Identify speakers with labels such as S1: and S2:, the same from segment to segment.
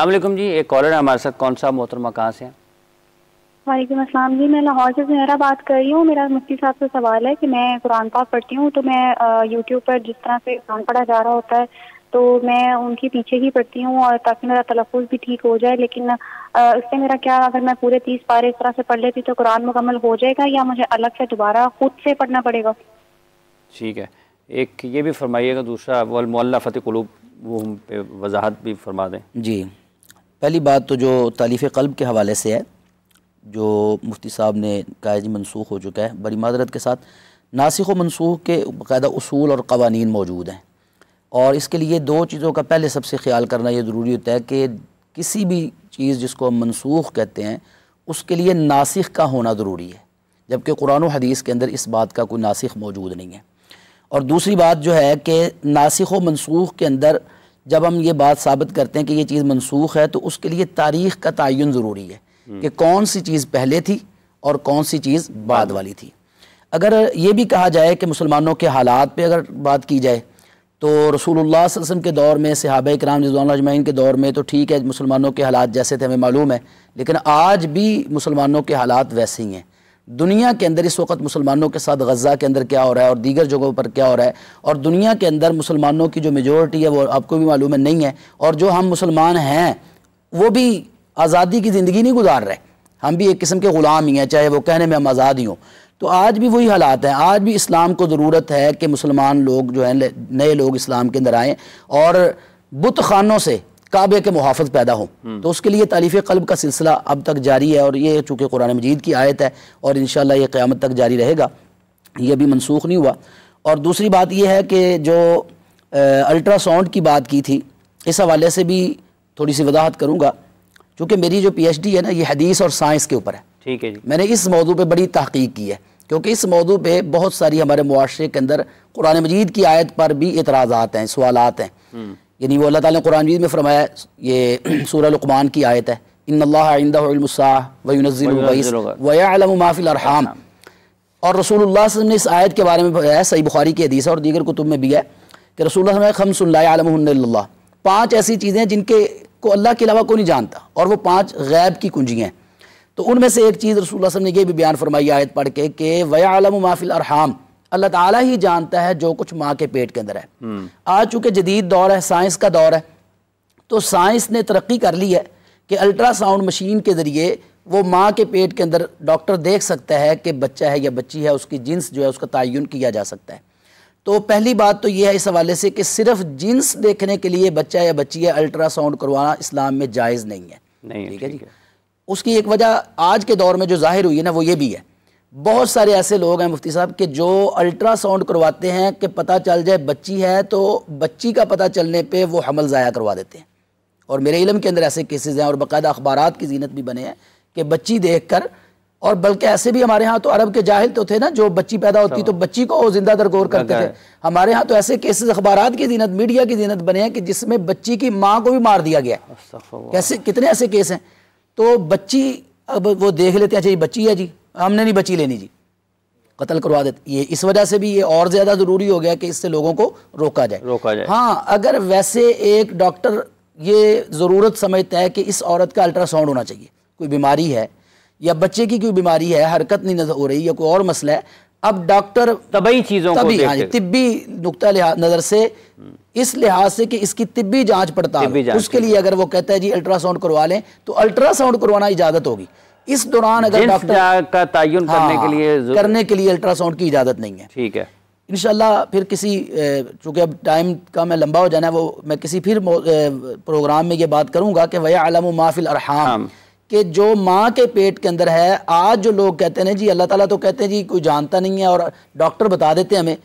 S1: अलैक्म जी एक कॉलर है हमारे साथ कौन सा मोहतरमा कहाँ से है वालेकुम अस्सलाम जी मैं लाहौर से जहरा बात कर रही हूँ मेरा मुफ्ती साहब से सवाल है कि मैं कुरान पाक पढ़ती हूँ तो मैं यूट्यूब पर जिस तरह से कुरान पढ़ा जा रहा होता है तो मैं उनके पीछे ही पढ़ती हूँ और ताकि मेरा तलफ़ भी ठीक हो जाए लेकिन उससे मेरा क्या अगर मैं पूरे तीस पारे इस तरह से पढ़ लेती तो कुरान मुकम्मल हो जाएगा या मुझे अलग से दोबारा खुद से पढ़ना पड़ेगा ठीक है एक ये भी फरमाइएगा दूसरा वलमल्ला फ़तेह कलूब वो हम पे वजाहत भी फरमा दें जी
S2: पहली बात तो जो तालीफ़ कल्ब के हवाले से है जो मुफ्ती साहब ने कहा जी मनसूख हो चुका है बड़ी मादरत के साथ नासिक व मनसूख के बायदा असूल और कवानीन मौजूद हैं और इसके लिए दो चीज़ों का पहले सबसे ख्याल करना ये ज़रूरी होता है कि किसी भी चीज़ जिसको हम मनसूख कहते हैं उसके लिए नासिक का होना ज़रूरी है जबकि कुरान हदीस के अंदर इस बात का कोई नासिक मौजूद नहीं है और दूसरी बात जो है कि नासिक व मनसूख के अंदर जब हम ये बात साबित करते हैं कि ये चीज़ मनसूख है तो उसके लिए तारीख का तयन ज़रूरी है हम्म। कि कौन सी चीज़ पहले थी और कौन सी चीज़ बाद वाली थी अगर ये भी कहा जाए कि मुसलमानों के हालात पर अगर बात की जाए तो रसूलुल्लाह वसम के दौर में सहाब कराम रजमैन के दौर में तो ठीक है मुसलमानों के हालात जैसे थे हमें मालूम है लेकिन आज भी मुसलमानों के हालात वैसे ही हैं दुनिया के अंदर इस वक्त मुसलमानों के साथ गज़ा के अंदर क्या हो रहा है और दीगर जगहों पर क्या हो रहा है और दुनिया के अंदर मुसलमानों की जो मेजोरिटी है वो आपको भी मालूम है नहीं है और जो हम मुसलमान हैं वो भी आज़ादी की ज़िंदगी नहीं गुजार रहे हम भी एक किस्म के ग़ुलाम ही हैं चाहे वो कहने में हम आज़ाद ही हों तो आज भी वही हालात हैं आज भी इस्लाम को ज़रूरत है कि मुसलमान लोग जो हैं नए लोग इस्लाम के अंदर आएँ और बुत खानों से काबे के मुहाफ़ पैदा हो हम्म। तो उसके लिए तारीफ़ कल्ब का सिलसिला अब तक जारी है और ये चूँकि कुरान मजीद की आयत है और इन ये क़्यामत तक जारी रहेगा ये अभी मनसूख नहीं हुआ और दूसरी बात यह है कि जो अल्ट्रासाउंड की बात की थी इस हवाले से भी थोड़ी सी वजाहत करूँगा चूँकि मेरी जो पी एच डी है ना ये हदीस और साइंस के ऊपर है ठीक है जी मैंने इस मौजू पर बड़ी तहकीक की है क्योंकि इस मौजू पर बहुत सारी हमारे मुआरे के अंदर कुरान मजीद की आयत पर भी एतराज़ात हैं सवालत हैं हम्म। यानी वो अल्लाह ताला ने कुरान में फरमाया ये सूर लकमान की आयत है इन अल्लाह वनज़िल वयालम माफिल अरहाम और रसूल ने इस आयत के बारे में बताया सही बुखारी की हदीस है और दीगर कुतुब में भी है कि रसूल खमसल्ला पाँच ऐसी चीज़ें हैं जिनके को अल्लाह के अलावा को नहीं जानता और वो पाँच गैब की कुंजी हैं तो उनमें से एक चीज़ रसूल ने यह भी बयान फरमाई आयत पढ़ के कि वयालम माफिल अरहाम अल्लाह ताला ही जानता है जो कुछ माँ के पेट के अंदर है आज चूंकि जदीद दौर है साइंस का दौर है तो साइंस ने तरक्की कर ली है कि अल्ट्रासाउंड मशीन के ज़रिए वो माँ के पेट के अंदर डॉक्टर देख सकता है कि बच्चा है या बच्ची है उसकी जिन्स जो है उसका तयन किया जा सकता है तो पहली बात तो ये है इस हवाले से कि सिर्फ जिन्स देखने के लिए बच्चा या बच्ची है अल्ट्रासाउंड करवाना इस्लाम में जायज़ नहीं है ठीक है जी उसकी एक वजह आज के दौर में जो जाहिर हुई है ना वो ये भी है बहुत सारे ऐसे लोग हैं मुफ्ती साहब कि जो अल्ट्रासाउंड करवाते हैं कि पता चल जाए बच्ची है तो बच्ची का पता चलने पे वो हमल ज़ाया करवा देते हैं और मेरे इलम के अंदर ऐसे केसेस हैं और बाकायदा अखबार की जीनत भी बने हैं कि बच्ची देख कर और बल्कि ऐसे भी हमारे यहाँ तो अरब के जाहिल तो थे ना जो बच्ची पैदा होती हाँ। तो बच्ची को जिंदा दरगोर करते थे हमारे यहाँ तो ऐसे केसेस अखबार की जीनत मीडिया की जीनत बने हैं कि जिसमें बच्ची की माँ को भी मार दिया गया कैसे कितने ऐसे केस हैं तो बच्ची अब वो देख लेते हैं अच्छा ये बच्ची है जी हमने नहीं बची लेनी जी कत्ल करवा देते ये इस वजह से भी ये और ज़्यादा ज़रूरी हो गया कि इससे लोगों को रोका जाए रोका जाए हाँ अगर वैसे एक डॉक्टर ये ज़रूरत समझता है कि इस औरत का अल्ट्रासाउंड होना चाहिए कोई बीमारी है या बच्चे की कोई बीमारी है हरकत नहीं नजर हो रही या कोई और मसला है अब डॉक्टर तबी चीज़ों तभी हाँ तिब्बी नुकता नज़र से इस लिहाज से कि इसकी तिब्बी जांच पड़ताल उसके लिए अगर वो कहता है जी अल्ट्रासाउंड करवा लें तो अल्ट्रासाउंड करवाना इजाज़त होगी इस दौरान अगर डॉक्टर
S1: का तयन हाँ, करने के लिए करने
S2: के लिए अल्ट्रासाउंड की इजाज़त नहीं है ठीक है इनशाला फिर किसी चूँकि अब टाइम का मैं लंबा हो जाना है वो मैं किसी फिर प्रोग्राम में ये बात करूँगा कि वह आलम माफिल अरहान हाँ। कि जो माँ के पेट के अंदर है आज जो लोग कहते हैं जी अल्लाह ताला तो कहते हैं जी कोई जानता नहीं है और डॉक्टर बता देते हैं हमें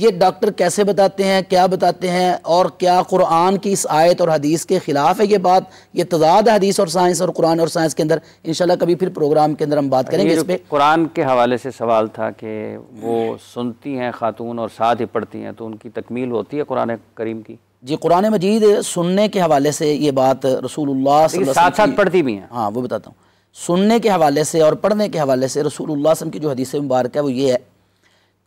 S2: ये डॉक्टर कैसे बताते हैं क्या बताते हैं और क्या कुरान की इस आयत और हदीस के ख़िलाफ़ है ये बात ये तजाद हदीस और साइंस और कुरान और साइंस के अंदर इन कभी फिर प्रोग्राम के अंदर हम बात करेंगे इस पर
S1: कुरान के हवाले से सवाल था कि वो सुनती हैं खातून और साथ ही पढ़ती हैं तो उनकी तकमील होती है कुरान करीम की
S2: जी कुरान मजीद सुनने के हवाले से ये बात रसूल साथ साथ पढ़ती भी हैं हाँ वो बताता हूँ सुनने के हवाले से और पढ़ने के हवाले से रसूल की जो हदीस मुबारक है वो ये है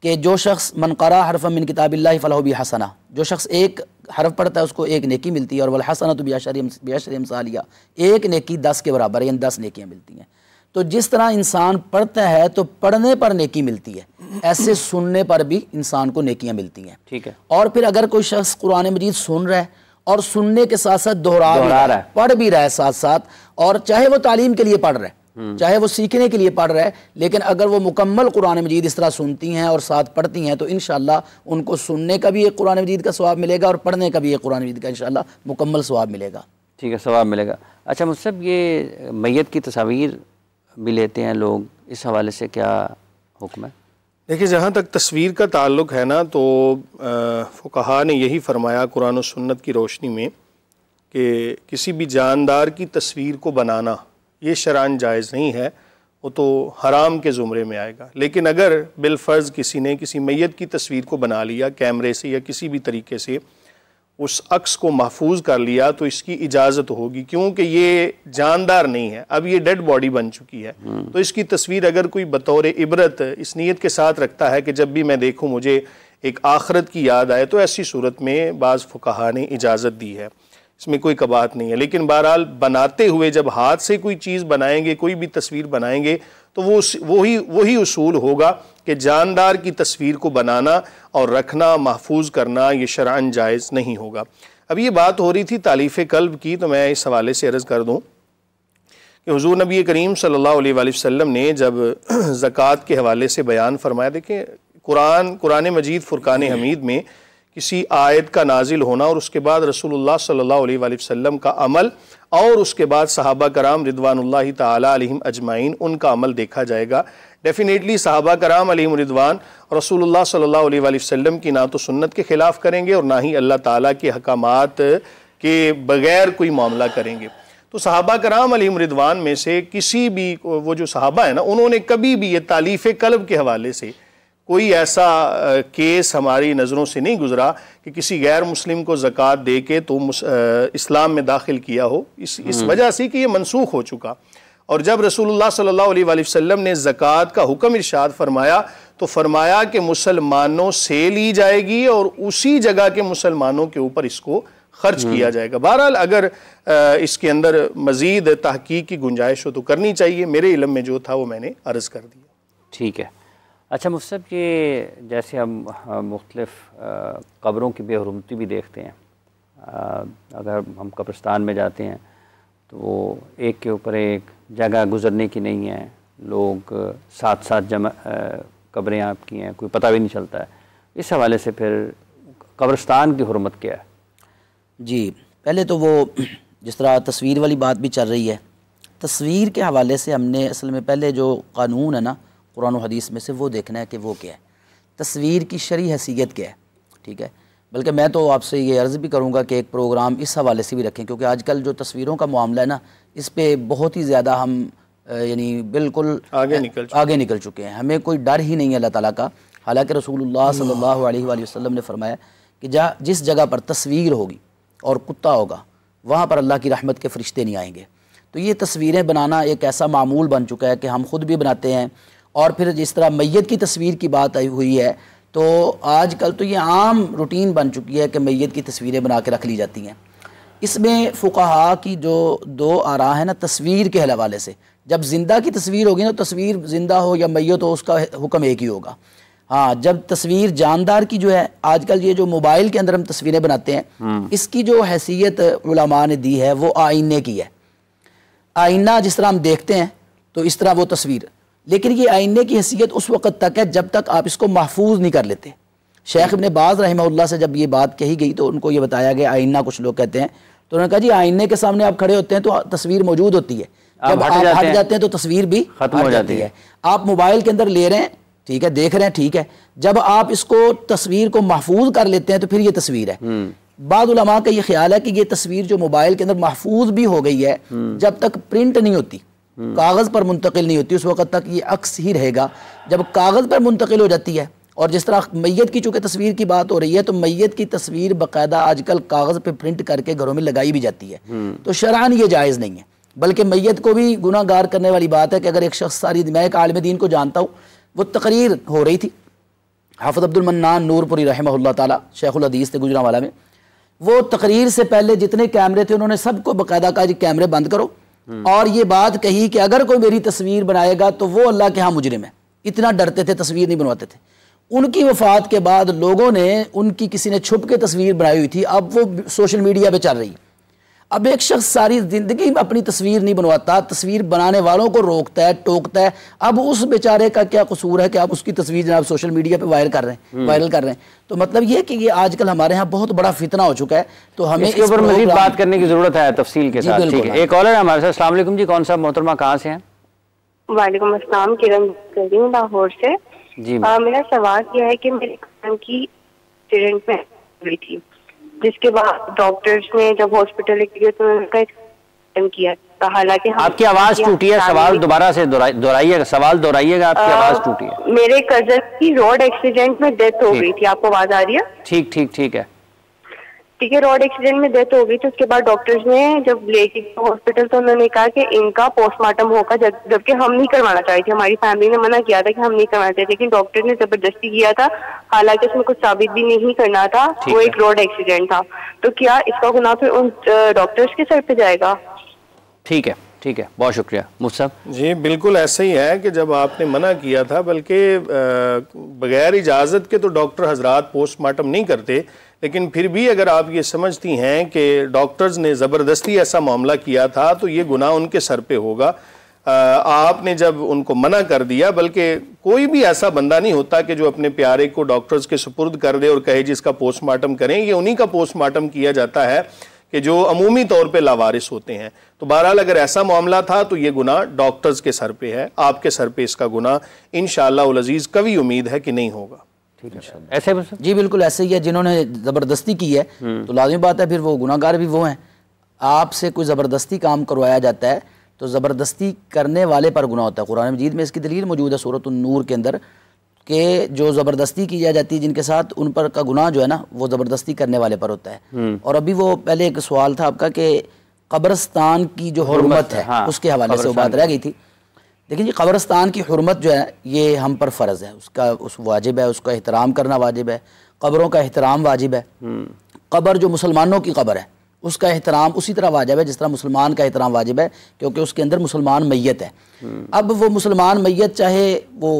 S2: कि जो शख्स मनकरा हरफ मिन किताबिल्ला फ़लाहबी हसना जो शख्स एक हरफ पढ़ता है उसको एक नेकी मिलती है और वलहसना तो बियाशरम सालिया एक नेकी दस के बराबर है यानी दस नेकियाँ मिलती हैं तो जिस तरह इंसान पढ़ता है तो पढ़ने पर नेकी मिलती है ऐसे सुनने पर भी इंसान को नेकियाँ मिलती हैं ठीक है और फिर अगर कोई शख्स कुरान मजीद सुन रहा है और सुनने के साथ साथ दोहरा रहा है पढ़ भी रहा है साथ साथ और चाहे वो तालीम के लिए पढ़ रहा है हम्म। चाहे वो सीखने के लिए पढ़ रहा है लेकिन अगर वो मुकम्मल कुरान मजीद इस तरह सुनती हैं और साथ पढ़ती हैं तो इन उनको सुनने का भी एक कुरान मजीद का स्वाब मिलेगा और पढ़ने का भी एक कुरान मजीद का इन मुकम्मल स्वाब मिलेगा
S1: ठीक है स्वाब मिलेगा अच्छा मुझसे ये मैत की तस्वीर भी लेते हैं लोग इस हवाले से क्या हुक्म है
S3: देखिए जहाँ तक तस्वीर का ताल्लुक है ना तो फ़ुकहा ने यही फरमाया कुरान सन्नत सुन्नत की रोशनी में कि किसी भी जानदार की तस्वीर को बनाना ये शरान जायज़ नहीं है वो तो हराम के ज़ुमरे में आएगा लेकिन अगर बिलफ़र्ज़ किसी ने किसी मैत की तस्वीर को बना लिया कैमरे से या किसी भी तरीके से उस अक्स को महफूज कर लिया तो इसकी इजाज़त होगी क्योंकि ये जानदार नहीं है अब ये डेड बॉडी बन चुकी है हम्म। तो इसकी तस्वीर अगर कोई बतौर इबरत इस नीयत के साथ रखता है कि जब भी मैं देखूँ मुझे एक आखरत की याद आए तो ऐसी सूरत में बाज़ फ़ुकाहा ने इजाज़त दी है इसमें कोई कबात नहीं है लेकिन बहरहाल बनाते हुए जब हाथ से कोई चीज़ बनाएंगे कोई भी तस्वीर बनाएंगे तो वो वही वही उसूल होगा कि जानदार की तस्वीर को बनाना और रखना महफूज करना ये शरान जायज़ नहीं होगा अब ये बात हो रही थी तालीफ़ कल्ब की तो मैं इस हवाले से अर्ज़ कर दूँ कि हजूर नबी करीम सल्ला वसम ने जब ज़क़़त के हवाले से बयान फरमाया देखें कुरान कुरान मजीद फ़ुरक़ान हमीद में किसी आयत का नाजिल होना और उसके बाद रसूलुल्लाह सल्लल्लाहु अलैहि वसल्लम का अमल और उसके बाद सहाबा कराम रिदवानल्ला तम अजमाइन उनका अमल देखा जाएगा डेफ़िनेटली सहाबा कराम अलीम रिदवान रसूलुल्लाह सल्लल्लाहु अलैहि वसल्लम की ना तो सुन्नत के ख़िलाफ़ करेंगे और ना ही अल्लाह ताला के अहकाम के बग़ैर कोई मामला करेंगे तो सहाबा कराम अलीम रिदवान में से किसी भी वो जो सहाबा है ना उन्होंने कभी भी ये तालीफ़ कल्ब के हवाले से कोई ऐसा केस हमारी नज़रों से नहीं गुजरा कि किसी गैर मुस्लिम को ज़क़़त दे के तो इस्लाम में दाखिल किया हो इस इस हम्म। वजह से कि ये मनसूख हो चुका और जब रसूलुल्लाह सल्लल्लाहु अलैहि वसल्लम ने ज़क़़त का हुक्म इरशाद फरमाया तो फरमाया कि मुसलमानों से ली जाएगी और उसी जगह के मुसलमानों के ऊपर इसको खर्च हम्म। किया जाएगा बहरहाल अगर इसके अंदर मज़ीद तहकीक की गुंजाइश हो तो करनी चाहिए मेरे इलम में जो था वो मैंने अर्ज़ कर दिया
S1: ठीक है अच्छा मुस्तब ये जैसे हम मुख्तलफ़ कब्रों की बेहरमती भी देखते हैं अगर हम कब्रस्तान में जाते हैं तो वो एक के ऊपर एक जगह गुजरने की नहीं है लोग साथ साथ जमा कब्रें आपकी हैं कोई पता भी नहीं चलता है इस हवाले से फिर
S2: कब्रस्तान की हरमत क्या है जी पहले तो वो जिस तरह तस्वीर वाली बात भी चल रही है तस्वीर के हवाले से हमने असल में पहले जो कानून है ना कुरान हदीस में से वो देखना है कि वो क्या है तस्वीर की शरी हैसियत क्या है ठीक है बल्कि मैं तो आपसे ये अर्ज़ भी करूँगा कि एक प्रोग्राम इस हवाले से भी रखें क्योंकि आजकल जो तस्वीरों का मामला है ना इस पर बहुत ही ज़्यादा हम यानी बिल्कुल आगे निकल आगे निकल चुके हैं हमें कोई डर ही नहीं है अल्लाह ताला का हालांकि रसूलुल्लाह सल्लल्लाहु अलैहि वसल्लम ने फरमाया कि जा जिस जगह पर तस्वीर होगी और कुत्ता होगा वहाँ पर अल्लाह की रहमत के फरिश्ते नहीं आएंगे तो ये तस्वीरें बनाना एक ऐसा मामूल बन चुका है कि हम खुद भी बनाते हैं और फिर जिस तरह मैत की तस्वीर की बात आई हुई है तो आजकल तो ये आम रूटीन बन चुकी है कि मैत की तस्वीरें बना के रख ली जाती हैं इसमें फ़ुकाहा की जो दो आरा है ना तस्वीर के हवाले से जब ज़िंदा की तस्वीर होगी ना तो तस्वीर ज़िंदा हो या मैत हो उसका हुक्म एक ही होगा हाँ जब तस्वीर जानदार की जो है आजकल ये जो मोबाइल के अंदर हम तस्वीरें बनाते हैं हम्म। इसकी जो हैसियत उलमा ने दी है वो आईने की है आईना जिस तरह हम देखते हैं तो इस तरह वो तस्वीर लेकिन ये आइने की हैसियत उस वक़्त तक है जब तक आप इसको महफूज नहीं कर लेते शेख ने बाज़ रही से जब ये बात कही गई तो उनको ये बताया गया आइना कुछ लोग कहते हैं तो उन्होंने कहा जी आइने के सामने आप खड़े होते हैं तो तस्वीर मौजूद होती है जब आप हट जाते, जाते हैं तो तस्वीर भी खत्म हो जाती है आप मोबाइल के अंदर ले रहे हैं ठीक है देख रहे हैं ठीक है जब आप इसको तस्वीर को महफूज कर लेते हैं तो फिर ये तस्वीर है हम्म। बाद का ये ख्याल है कि ये तस्वीर जो मोबाइल के अंदर महफूज भी हो गई है हम्म। जब तक प्रिंट नहीं होती कागज़ पर मुंतकिल नहीं होती उस वक्त तक ये अक्स ही रहेगा जब कागज़ पर मुंतकिल हो जाती है और जिस तरह मैत की चूँकि तस्वीर की बात हो रही है तो मैत की तस्वीर बाकायदा आजकल कागज़ पर प्रिंट करके घरों में लगाई भी जाती है हम्म। तो शरान ये जायज़ नहीं है बल्कि मैत को भी गुनागार करने वाली बात है कि अगर एक शख्स सारी मैं एक आलम दीन को जानता हूँ वो तकरीर हो रही थी हाफत अब्दुलमन्नान नूरपुरी रहमल्ला ताली शेखुलदीस थे गुजरा वाला में वो तकरीर से पहले जितने कैमरे थे उन्होंने सबको बाकायदा कहा जी कैमरे बंद करो और ये बात कही कि अगर कोई मेरी तस्वीर बनाएगा तो वो अल्लाह के यहाँ मुजरिम है इतना डरते थे तस्वीर नहीं बनवाते थे उनकी वफात के बाद लोगों ने उनकी किसी ने छुप के तस्वीर बनाई हुई थी अब वो सोशल मीडिया पे चल रही है अब एक शख्स सारी ज़िंदगी में अपनी तस्वीर नहीं बनवाता तस्वीर बनाने वालों को रोकता है टोकता है अब उस बेचारे का क्या कसूर है कि आप उसकी तस्वीर जनाब सोशल मीडिया पे वायरल कर रहे हैं हम्म। वायरल कर रहे हैं तो मतलब ये कि ये आजकल हमारे यहाँ बहुत बड़ा फितना हो चुका है तो हमें इसके ऊपर मजीद बात करने की
S1: जरूरत है तफसील के साथ ठीक है एक कॉलर हमारे साथ असलम जी कौन सा मोहतरमा कहाँ से है वालेकुम असलम किरण कर हूँ लाहौर से जी मेरा सवाल यह है कि मेरे की एक्सीडेंट में हुई थी जिसके बाद डॉक्टर्स ने जब हॉस्पिटल लेके गए तो उनका किया तो हालांकि आपकी आवाज टूटी है सवाल दोबारा से दोहराइएगा सवाल दोहराइएगा आपकी आवाज टूटी है मेरे कजन की रोड एक्सीडेंट में डेथ हो गई थी आपको आवाज आ रही है ठीक ठीक ठीक है ठीक है रोड एक्सीडेंट में डेथ हो गई थी उसके बाद डॉक्टर्स ने जब लेके हॉस्पिटल तो उन्होंने कहा कि इनका पोस्टमार्टम होगा जबकि हम नहीं करवाना चाहते थे हमारी फैमिली ने मना किया था कि हम नहीं करवाना चाहते लेकिन डॉक्टर ने जबरदस्ती किया था हालांकि उसमें कुछ साबित भी नहीं करना था वो एक रोड एक्सीडेंट था तो क्या इसका गुना फिर उन डॉक्टर्स के सर पे जाएगा
S3: ठीक है ठीक है बहुत शुक्रिया मुझसा जी बिल्कुल ऐसा ही है कि जब आपने मना किया था बल्कि बगैर इजाज़त के तो डॉक्टर हजरात पोस्टमार्टम नहीं करते लेकिन फिर भी अगर आप ये समझती हैं कि डॉक्टर्स ने ज़बरदस्ती ऐसा मामला किया था तो ये गुनाह उनके सर पे होगा आपने जब उनको मना कर दिया बल्कि कोई भी ऐसा बंदा नहीं होता कि जो अपने प्यारे को डॉक्टर्स के सुपुर्द कर दे और कहे जिसका पोस्टमार्टम करें ये उन्हीं का पोस्टमार्टम किया जाता है कि जो अमूमी तौर पे लावारिस होते हैं तो बहरहाल अगर ऐसा मामला था तो ये गुना डॉक्टर्स के सर पे है आपके सर पे इसका गुना इन शजीज़ कभी उम्मीद है कि नहीं होगा
S2: ऐसे जी बिल्कुल ऐसे ही है जिन्होंने ज़बरदस्ती की है हम्म। तो लाजमी बात है फिर वो गुनागार भी वो हैं आपसे कोई ज़बरदस्ती काम करवाया जाता है तो ज़बरदस्ती करने वाले पर गुना होता है कुरान मजीद में इसकी दलील मौजूद है सूरत नूर के अंदर कि जो ज़बरदस्ती की जाती है जिनके साथ उन पर का गुनाह जो है ना वो ज़बरदस्ती करने वाले पर होता है हम्म। और अभी वो पहले एक सवाल था आपका कि कब्रस्तान की जो हरमत है हाँ, उसके हवाले से वो बात रह गई थी देखिए जी कब्रस्तान की हरमत जो है ये हम पर फ़र्ज़ है उसका उस वाजिब है उसका एहतराम करना वाजिब है कब्रों का एहतराम वाजिब है हम्म। कब्र जो मुसलमानों की कब्र है उसका एहतराम उसी तरह वाजिब है जिस तरह मुसलमान का एहतराम वाजिब है क्योंकि उसके अंदर मुसलमान मैत है हम्म। अब वो मुसलमान मैत चाहे वो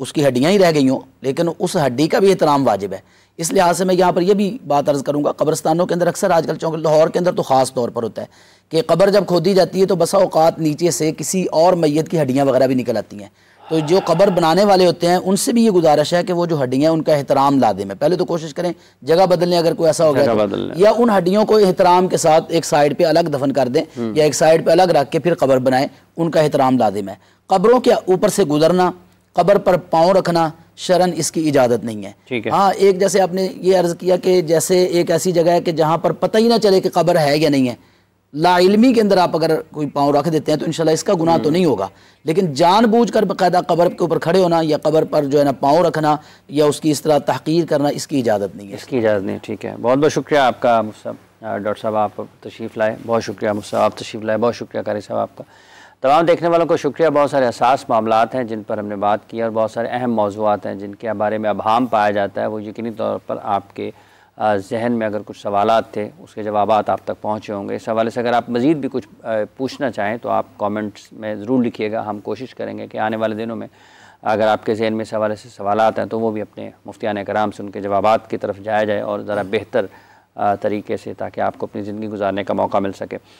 S2: उसकी हड्डियाँ ही रह गई हों लेकिन उस हड्डी का भी एहतराम वाजिब है इस लिहाज से मैं यहाँ पर यह भी बात अर्ज़ करूँगा कब्रस्तानों के अंदर अक्सर आजकल चौंक लाहौर के अंदर तो ख़ास तौर पर होता है कि कब्र जब खोदी जाती है तो बसा अवत नीचे से किसी और मैत की हड्डियाँ वगैरह भी निकल आती हैं तो जो कब्र बनाने वाले होते हैं उनसे भी ये गुजारिश है कि वो जो हड्डियाँ हैं उनका एहतराम ला दें पहले तो कोशिश करें जगह बदलने अगर कोई ऐसा हो गया तो, या उन हड्डियों को एहतराम के साथ एक साइड पे अलग दफन कर दें हम्म। या एक साइड पे अलग रख के फिर कब्र बनाएं उनका एहतराम ला दें मैं कब्रों के ऊपर से गुजरना कब्र पर पाँव रखना शरण इसकी इजाज़त नहीं है ठीक है हाँ एक जैसे आपने ये अर्ज़ किया कि जैसे एक ऐसी जगह है कि जहाँ पर पता ही ना चले कि कब्र है या नहीं है लाइलमी के अंदर आप अगर कोई पाँव रख देते हैं तो इनशाला इसका गुनाह तो हम्म। नहीं होगा लेकिन बूझ कर बाकायदा कबर के ऊपर खड़े होना या कबर पर जो है ना पाँव रखना या उसकी इस तरह तहकीर करना इसकी इजाज़त नहीं है
S1: इसकी इजाज़त नहीं ठीक है बहुत बहुत शुक्रिया आपका डॉक्टर साहब आप तशरीफ़ लाए बहुत शुक्रिया मुफ्त आप तशरीफ़ लाए बहुत शुक्रिया कारी साहब आपका तमाम देखने वालों को शुक्रिया बहुत सारे एहसास मामला हैं जिन पर हमने बात की और बहुत सारे अहम मौजूद हैं जिनके बारे में अभाम पाया जाता है वो यकीनी तौर पर आपके जहन में अगर कुछ सवाल थे उसके जवाब आप तक पहुँचे होंगे इस हवाले से अगर आप मज़ीद भी कुछ पूछना चाहें तो आप कॉमेंट्स में ज़रूर लिखिएगा हम कोशिश करेंगे कि आने वाले दिनों में अगर आपके जहन में इस हवाले से सवाल हैं तो वो भी अपने मुफ्तिया कराम से उनके जवाब की तरफ जाया जाए और ज़रा बेहतर तरीके से ताकि आपको अपनी ज़िंदगी गुजारने का मौका मिल सके